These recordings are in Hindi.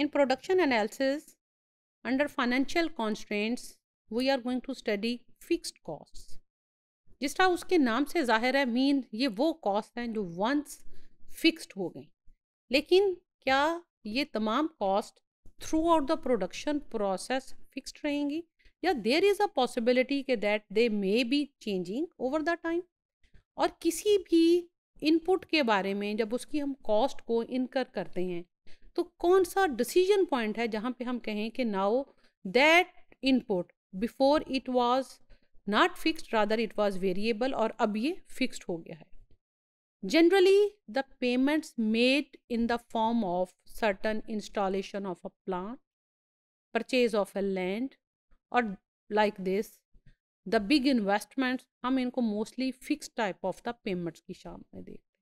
In production analysis, under financial constraints, we are going to study fixed costs. जिस तरह उसके नाम से जाहिर है मीन ये वो कॉस्ट हैं जो वंस फिक्स्ड हो गई लेकिन क्या ये तमाम cost throughout the production process fixed रहेंगी या देर इज़ अ पॉसिबिलिटी के that they may be changing over the time और किसी भी इनपुट के बारे में जब उसकी हम कॉस्ट को इनकर करते हैं तो कौन सा डिसीजन पॉइंट है जहाँ पे हम कहें कि now that input before it was not fixed rather it was variable और अब ये फिक्स्ड हो गया है generally the payments made in the form of certain installation of a plan purchase of a land और like this the big investments हम इनको mostly fix type of the payments की शाम में देखते हैं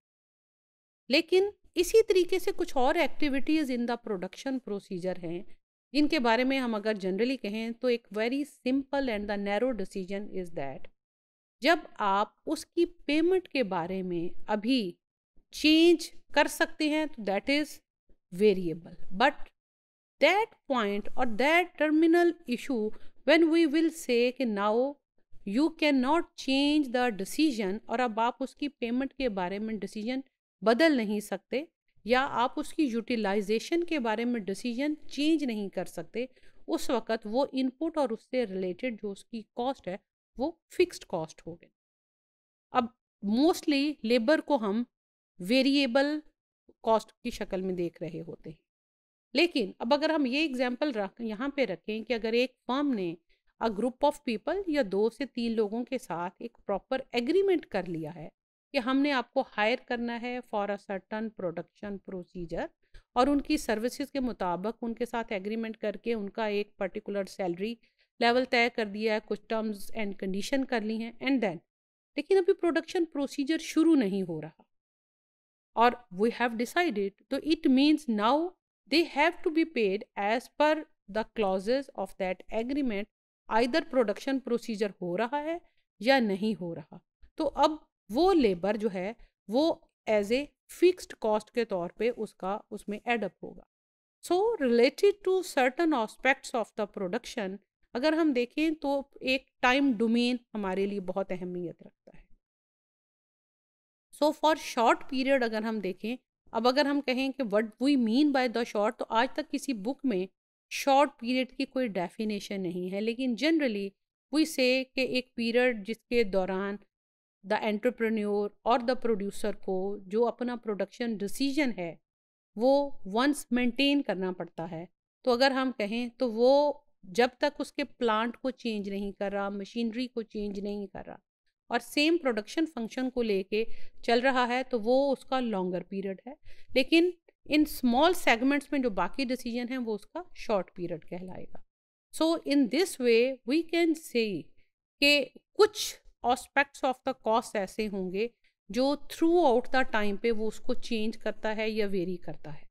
लेकिन इसी तरीके से कुछ और activities in the production procedure हैं जिनके बारे में हम अगर जनरली कहें तो एक very simple and the narrow decision is that जब आप उसकी पेमेंट के बारे में अभी चेंज कर सकते हैं तो that is variable but that point और that terminal issue when we will say कि now you can not change the decision और अब आप उसकी पेमेंट के बारे में डिसीजन बदल नहीं सकते या आप उसकी यूटिलाइजेशन के बारे में डिसीजन चेंज नहीं कर सकते उस वक़्त वो इनपुट और उससे रिलेटेड जो उसकी कॉस्ट है वो फिक्स्ड कॉस्ट हो गई अब मोस्टली लेबर को हम वेरिएबल कॉस्ट की शक्ल में देख रहे होते हैं लेकिन अब अगर हम ये एग्जाम्पल रख यहाँ पे रखें कि अगर एक फर्म ने अ ग्रुप ऑफ पीपल या दो से तीन लोगों के साथ एक प्रॉपर एग्रीमेंट कर लिया है कि हमने आपको हायर करना है for a certain production procedure और उनकी सर्विसेज के मुताबिक उनके साथ एग्रीमेंट करके उनका एक पर्टिकुलर सैलरी लेवल तय कर दिया है कुछ टर्म्स एंड कंडीशन कर ली हैं एंड देन लेकिन अभी प्रोडक्शन प्रोसीजर शुरू नहीं हो रहा और वी हैव डिसाइडेड तो it means now they have to be paid as per the clauses of that agreement either production procedure हो रहा है या नहीं हो रहा तो अब वो लेबर जो है वो एज ए फिक्स्ड कॉस्ट के तौर पे उसका उसमें एडअप होगा so related to certain aspects of the production अगर हम देखें तो एक टाइम डोमेन हमारे लिए बहुत अहमियत रखता है सो फॉर शॉर्ट पीरियड अगर हम देखें अब अगर हम कहें कि what we mean by the short तो आज तक किसी बुक में शॉर्ट पीरियड की कोई डेफिनेशन नहीं है लेकिन जनरली वी से कि एक पीरियड जिसके दौरान द एंटरप्रेन्योर और द प्रोड्यूसर को जो अपना प्रोडक्शन डिसीजन है वो वंस मेंटेन करना पड़ता है तो अगर हम कहें तो वो जब तक उसके प्लांट को चेंज नहीं कर रहा मशीनरी को चेंज नहीं कर रहा और सेम प्रोडक्शन फंक्शन को लेके चल रहा है तो वो उसका लॉन्गर पीरियड है लेकिन इन स्मॉल सेगमेंट्स में जो बाकी डिसीजन है वो उसका शॉर्ट पीरियड कहलाएगा so in this way we can say कि कुछ ऑस्पेक्ट्स ऑफ द कॉस्ट ऐसे होंगे जो थ्रू आउट द टाइम पे वो उसको चेंज करता है या वेरी करता है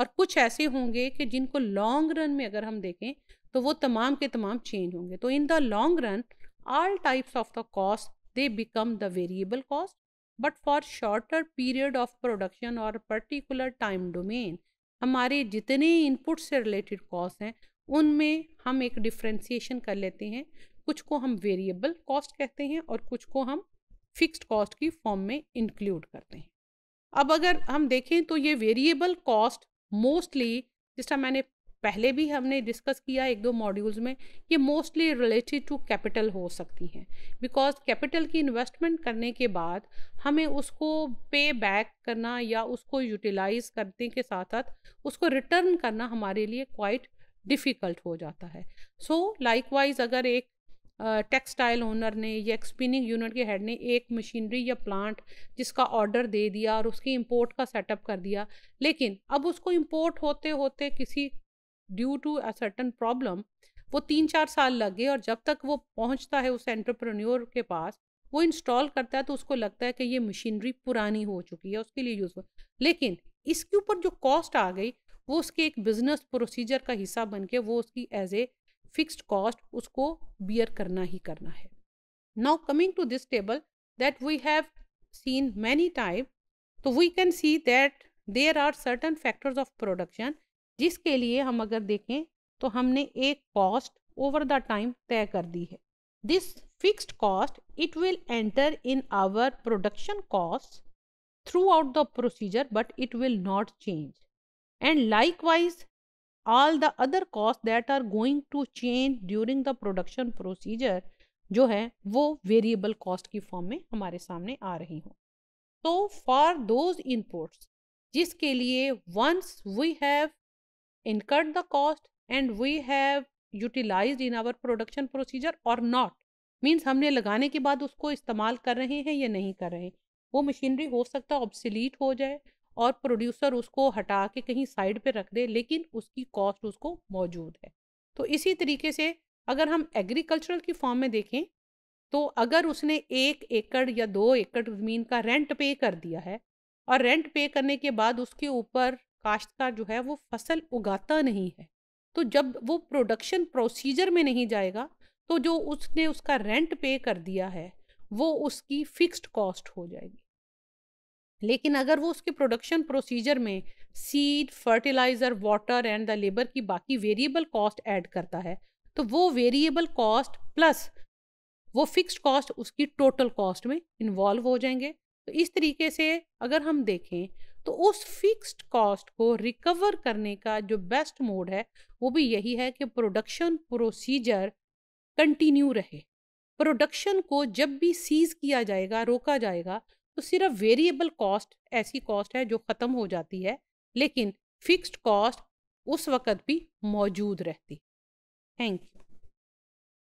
और कुछ ऐसे होंगे कि जिनको लॉन्ग रन में अगर हम देखें तो वो तमाम के तमाम चेंज होंगे तो in the long run all types of the cost they become the variable cost but for shorter period of production और पर्टिकुलर टाइम डोमेन हमारे जितने इनपुट से रिलेटेड कॉस्ट हैं उनमें हम एक डिफ्रेंसीशन कर लेते हैं कुछ को हम वेरिएबल कॉस्ट कहते हैं और कुछ को हम फिक्स्ड कॉस्ट की फॉर्म में इंक्लूड करते हैं अब अगर हम देखें तो ये वेरिएबल कॉस्ट मोस्टली तरह मैंने पहले भी हमने डिस्कस किया एक दो मॉड्यूल्स में ये मोस्टली रिलेटेड टू कैपिटल हो सकती हैं बिकॉज कैपिटल की इन्वेस्टमेंट करने के बाद हमें उसको पे बैक करना या उसको यूटिलाइज करने के साथ साथ उसको रिटर्न करना हमारे लिए क्वाइट डिफ़िकल्ट हो जाता है सो so, लाइकवाइज अगर एक टेक्सटाइल ओनर ने या एक स्पिनिंग यूनिट के हेड ने एक मशीनरी या प्लांट जिसका ऑर्डर दे दिया और उसकी इंपोर्ट का सेटअप कर दिया लेकिन अब उसको इंपोर्ट होते होते किसी due to a certain problem वो तीन चार साल लगे और जब तक वो पहुंचता है उस एंटरप्रेन्योर के पास वो इंस्टॉल करता है तो उसको लगता है कि ये मशीनरी पुरानी हो चुकी है उसके लिए यूज़ लेकिन इसके ऊपर जो कॉस्ट आ गई वो उसके एक बिजनेस प्रोसीजर का हिस्सा बन के वो उसकी एज ए फिक्स्ड कॉस्ट उसको बियर करना ही करना है now coming to this table that we have seen many type तो we can see that there are certain factors of production जिसके लिए हम अगर देखें तो हमने एक कॉस्ट ओवर द टाइम तय कर दी है this fixed cost it will enter in our production cost throughout the procedure but it will not change and likewise all the other cost that are going to change during the production procedure जो है वो वेरिएबल कॉस्ट की फॉर्म में हमारे सामने आ रही हूँ तो फॉर दोज इनपुट्स जिसके लिए once we have incurred the cost and we have utilise in our production procedure और नॉट मीन्स हमने लगाने के बाद उसको इस्तेमाल कर रहे हैं या नहीं कर रहे हैं वो मशीनरी हो सकता है ऑब्सिलीट हो जाए और प्रोड्यूसर उसको हटा के कहीं साइड पे रख दे लेकिन उसकी कॉस्ट उसको मौजूद है तो इसी तरीके से अगर हम एग्रीकल्चरल की फॉर्म में देखें तो अगर उसने एक एकड़ या दो एकड़ ज़मीन का रेंट पे कर दिया है और रेंट पे करने के बाद उसके ऊपर काश्तकार जो है वो फसल उगाता नहीं है तो जब वो प्रोडक्शन प्रोसीजर में नहीं जाएगा तो जो उसने उसका रेंट पे कर दिया है वो उसकी फिक्स्ड कॉस्ट हो जाएगी लेकिन अगर वो उसके प्रोडक्शन प्रोसीजर में seed fertiliser water and the labour की बाकी वेरिएबल कॉस्ट ऐड करता है तो वो वेरिएबल कॉस्ट प्लस वो फिक्स्ड कॉस्ट उसकी टोटल कॉस्ट में इन्वॉल्व हो जाएंगे तो इस तरीके से अगर हम देखें तो उस फिक्स्ड कॉस्ट को रिकवर करने का जो बेस्ट मोड है वो भी यही है कि प्रोडक्शन प्रोसीजर कंटिन्यू रहे प्रोडक्शन को जब भी सीज किया जाएगा रोका जाएगा तो सिर्फ वेरिएबल कॉस्ट ऐसी कॉस्ट है जो ख़त्म हो जाती है लेकिन फिक्स्ड कॉस्ट उस वक़्त भी मौजूद रहती थैंक यू